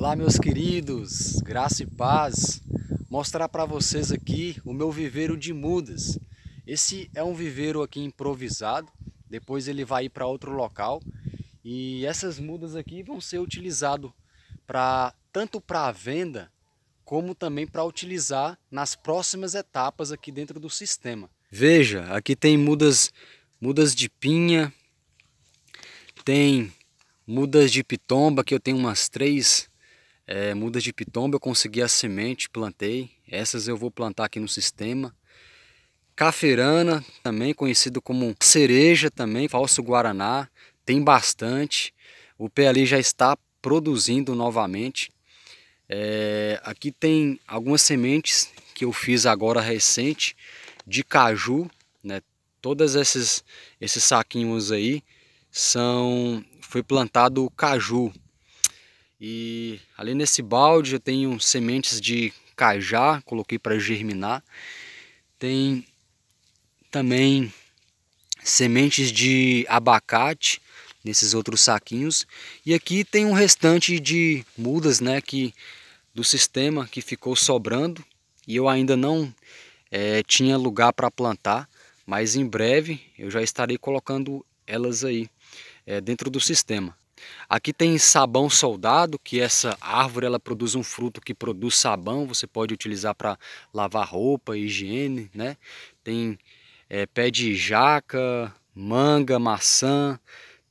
Olá, meus queridos, graça e paz. Mostrar para vocês aqui o meu viveiro de mudas. Esse é um viveiro aqui improvisado, depois ele vai ir para outro local e essas mudas aqui vão ser utilizadas para tanto para venda como também para utilizar nas próximas etapas aqui dentro do sistema. Veja, aqui tem mudas, mudas de pinha, tem mudas de pitomba que eu tenho umas três é, eh, mudas de pitomba eu consegui a semente, plantei. Essas eu vou plantar aqui no sistema. Cafeirana, também conhecido como cereja também, falso guaraná, tem bastante. O PLI já está produzindo novamente. É, aqui tem algumas sementes que eu fiz agora recente de caju, né? Todas esses esses saquinhos aí são foi plantado caju, e ali nesse balde eu tenho sementes de cajá, coloquei para germinar. Tem também sementes de abacate nesses outros saquinhos. E aqui tem um restante de mudas, né, que do sistema que ficou sobrando e eu ainda não é, tinha lugar para plantar, mas em breve eu já estarei colocando elas aí é, dentro do sistema. Aqui tem sabão soldado, que essa árvore ela produz um fruto que produz sabão, você pode utilizar para lavar roupa, higiene, né? Tem é, pé de jaca, manga, maçã,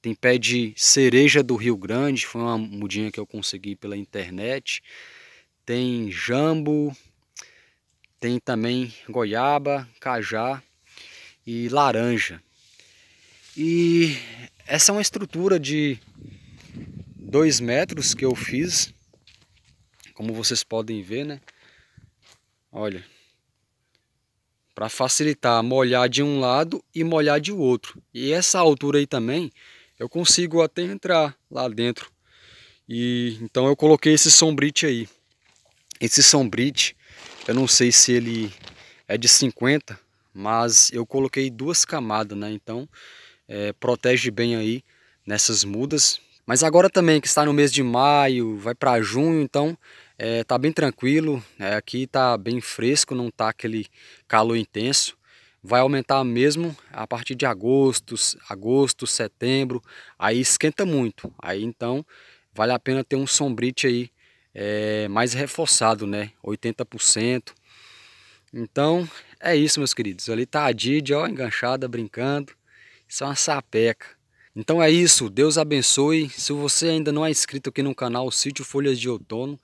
tem pé de cereja do Rio Grande, foi uma mudinha que eu consegui pela internet. Tem jambo, tem também goiaba, cajá e laranja. E essa é uma estrutura de 2 metros que eu fiz. Como vocês podem ver, né? Olha. Para facilitar molhar de um lado e molhar de outro. E essa altura aí também, eu consigo até entrar lá dentro. E então eu coloquei esse sombrite aí. Esse sombrite, eu não sei se ele é de 50, mas eu coloquei duas camadas, né? Então é, protege bem aí nessas mudas mas agora também que está no mês de maio, vai para junho, então é, tá bem tranquilo. É, aqui tá bem fresco, não tá aquele calor intenso. Vai aumentar mesmo a partir de agosto, agosto, setembro. Aí esquenta muito. Aí então vale a pena ter um sombrite aí é, mais reforçado, né? 80%. Então é isso, meus queridos. Ali tá a Didi, ó, enganchada, brincando. Isso é uma sapeca. Então é isso, Deus abençoe. Se você ainda não é inscrito aqui no canal Sítio Folhas de Outono,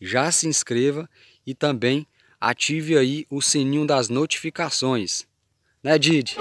já se inscreva e também ative aí o sininho das notificações. Né, Didi?